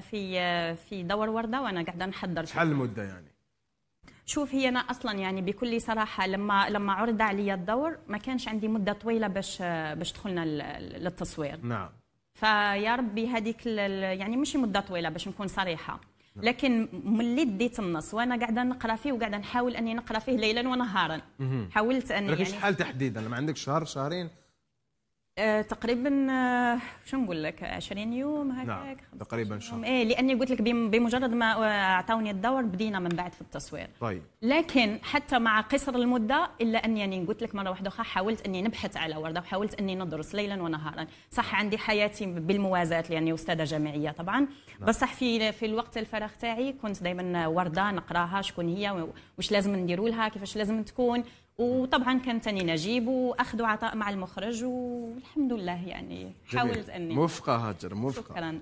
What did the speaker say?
في في دور ورده وانا قاعده نحضر شحال المده يعني شوف هي انا اصلا يعني بكل صراحه لما لما عرض عليا الدور ما كانش عندي مده طويله باش باش دخلنا للتصوير نعم فيا ربي هذيك يعني مش مده طويله باش نكون صريحه نعم. لكن ملي ديت النص وانا قاعده نقرا فيه وقاعده نحاول اني نقرا فيه ليلا ونهارا حاولت اني لكن يعني شحال تحديدا ما عندك شهر شهرين آه تقريبا آه، شو نقول لك 20 يوم هكاك نعم. تقريبا شهر ايه لاني قلت لك بمجرد ما آه، اعطوني الدور بدينا من بعد في التصوير طيب لكن حتى مع قصر المده الا اني يعني قلت لك مره واحده اخرى حاولت اني نبحث على ورده وحاولت اني ندرس ليلا ونهارا صح عندي حياتي بالموازاه لاني استاذه جامعيه طبعا نعم. بس صح في في الوقت الفراغ تاعي كنت دائما ورده نقراها شكون هي واش لازم نديروا لها كيفاش لازم تكون وطبعا كان تاني نجيب واخذ وعطاء مع المخرج و الحمد لله يعني حاولت اني موفقه هاجر موفقه شكرا